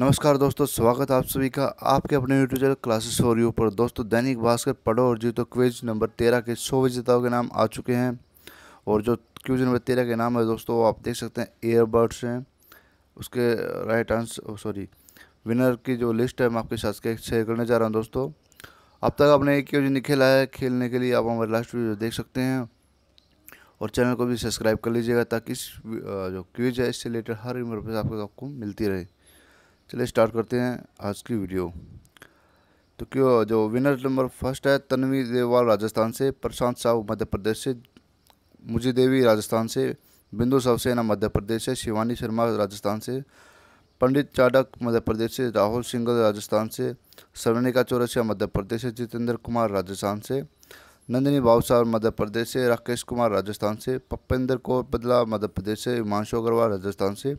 नमस्कार दोस्तों स्वागत आप सभी का आपके अपने YouTube channel classes for you पर दोस्तों दैनिक भास्कर पढ़ो और जीतो क्विज नंबर तेरह के सौ विजेताओं के नाम आ चुके हैं और जो क्विज नंबर तेरह के नाम है दोस्तों वो आप देख सकते हैं एयरबर्ड्स हैं उसके राइट आंसर सॉरी विनर की जो लिस्ट है मैं आपके साथ शेयर करने जा रहा हूँ दोस्तों अब तक आपने एक क्विज नहीं खेला है खेलने के लिए आप हमारे लास्ट वीडियो देख सकते हैं और चैनल को भी सब्सक्राइब कर लीजिएगा ताकि जो क्विज है इससे रिलेटेड हर इन्फॉर्मेशन आपको आपको मिलती रहे चलिए स्टार्ट करते हैं आज की वीडियो तो क्यों जो विनर नंबर फर्स्ट है तन्वी देवाल राजस्थान से प्रशांत साहू मध्य प्रदेश से मुझे देवी राजस्थान से बिंदु सवसेना मध्य प्रदेश से शिवानी शर्मा राजस्थान से पंडित चाडक मध्य प्रदेश से राहुल सिंगल राजस्थान से सरणिका चौरसिया मध्य प्रदेश से जितेंद्र कुमार राजस्थान से नंदिनी बावसार मध्य प्रदेश से राकेश कुमार राजस्थान से पपेंद्र कौर बदला मध्य प्रदेश से हिमांशु अग्रवाल राजस्थान से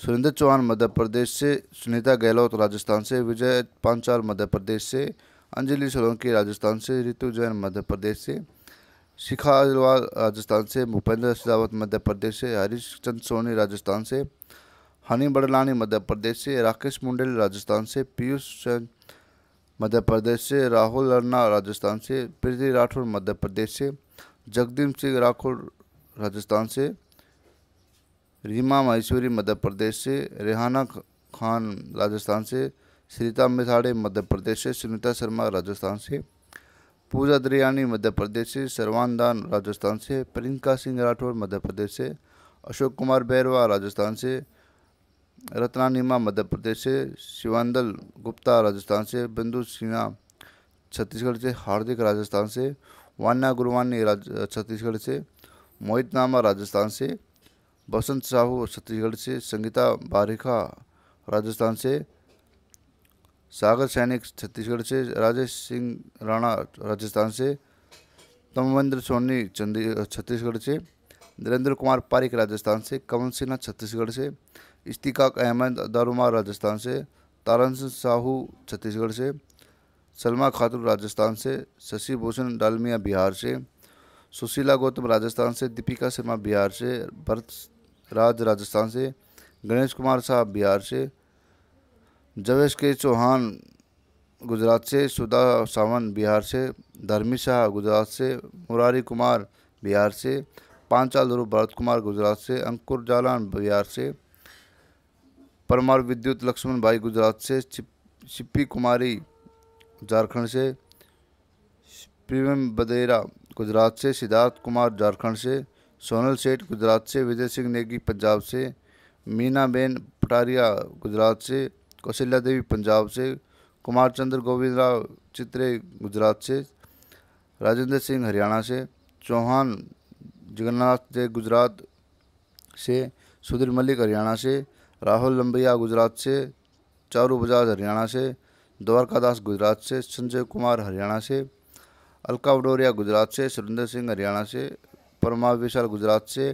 सुरेंद्र चौहान मध्य प्रदेश से सुनीता गहलोत राजस्थान से विजय पांचाल मध्य प्रदेश से अंजलि सोलंकी राजस्थान से रितु जैन मध्य प्रदेश से शिखा अग्रवाल राजस्थान से भूपेंद्र सिलावत मध्य प्रदेश से हरीश चंद सोनी राजस्थान से हनी बड़लानी मध्य प्रदेश से राकेश मुंडेल राजस्थान से पीयूष जैन मध्य प्रदेश से राहुल अर्ना राजस्थान से प्रीति राठौर मध्य प्रदेश से जगदीप सिंह राठौर राजस्थान से रीमा महेश्वरी मध्य प्रदेश से रेहाना खान राजस्थान से श्रीता मिथाड़े मध्य प्रदेश से सुनीता शर्मा राजस्थान से पूजा दरियानी मध्य प्रदेश से सरवान दान राजस्थान से प्रियंका सिंह राठौर मध्य प्रदेश से अशोक कुमार बैरवा राजस्थान से रत्नानिमा मध्य प्रदेश से शिवानंदल गुप्ता राजस्थान से बिंदु सिन्हा छत्तीसगढ़ से हार्दिक राजस्थान से वान्या गुरवानी छत्तीसगढ़ से मोहित नामा राजस्थान से बसंत साहू छत्तीसगढ़ से संगीता बारिखा राजस्थान से सागर सैनिक छत्तीसगढ़ से राजेश सिंह राणा राजस्थान से तमवेंद्र सोनी चंदी छत्तीसगढ़ से नरेंद्र कुमार पारिक राजस्थान से कमल सिन्हा छत्तीसगढ़ से इस्तिकाक अहमद दारुमा राजस्थान से तारन साहू छत्तीसगढ़ से सलमा खातून राजस्थान से शशि भूषण डालमिया बिहार से सुशीला गौतम राजस्थान से दीपिका शर्मा बिहार से भरत राज राजस्थान से गणेश कुमार साहब बिहार से जवेश के चौहान गुजरात से सुधा सावन बिहार से धर्मी शाह गुजरात से मुरारी कुमार बिहार से पांचाल ध्रुव भरत कुमार गुजरात से अंकुर जालान बिहार से परमार विद्युत लक्ष्मण भाई गुजरात से सिप्पी कुमारी झारखंड से प्रीम बदेरा गुजरात से सिद्धार्थ कुमार झारखंड से सोनल सेठ गुजरात से विजय सिंह नेगी पंजाब से मीनाबेन पटारिया गुजरात से कौशल्या देवी पंजाब से कुमार चंद्र गोविंद राव चित्रे गुजरात से राजेंद्र सिंह हरियाणा से चौहान जगन्नाथ जय गुजरात से सुधीर मलिक हरियाणा से राहुल लंबिया गुजरात से चारू बजाज हरियाणा से द्वारकादास गुजरात से संजय कुमार हरियाणा से अलका वडोरिया गुजरात से सुरेंद्र सिंह हरियाणा से परमार विशाल गुजरात से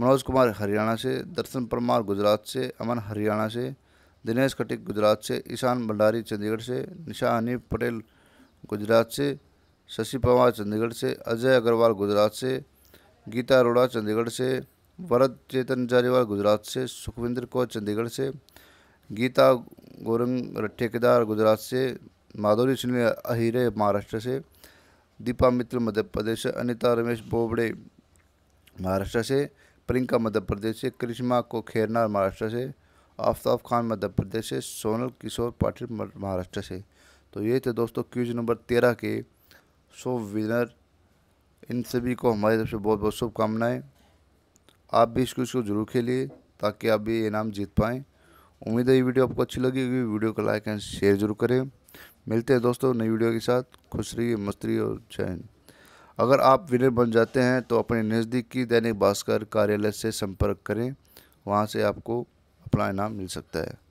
मनोज कुमार हरियाणा से दर्शन परमार गुजरात से अमन हरियाणा से दिनेश खटिक गुजरात से ईशान भंडारी चंडीगढ़ से निशा अनिप पटेल गुजरात से शशि पवार चंडीगढ़ से अजय अग्रवाल गुजरात से गीता अरोड़ा चंडीगढ़ से वरद चेतन जारीवाल गुजरात से सुखविंदर कौर चंडीगढ़ से गीता गोरंग ठेकेदार गुजरात से माधुरी सुनील अहिरे महाराष्ट्र से दीपा मित्र मध्य प्रदेश से अनिता रमेश बोबड़े महाराष्ट्र से प्रियंका मध्य प्रदेश से करिश्मा को खेरना महाराष्ट्र से आफ्ताब खान मध्य प्रदेश से सोनल किशोर पाटिल महाराष्ट्र से तो ये थे दोस्तों क्यूज नंबर तेरह के सो विनर इन सभी को हमारी तरफ से बहुत बहुत शुभकामनाएँ आप भी इस क्यूज को जरूर खेलिए ताकि आप भी इनाम जीत पाएँ उम्मीद है ये वीडियो आपको अच्छी लगी होगी वीडियो को लाइक एंड शेयर जरूर करें मिलते हैं दोस्तों नई वीडियो के साथ खुश रहिए मस्त रहिए और जय हिंद अगर आप विनर बन जाते हैं तो अपने नज़दीकी दैनिक भास्कर कार्यालय से संपर्क करें वहाँ से आपको अपना इनाम मिल सकता है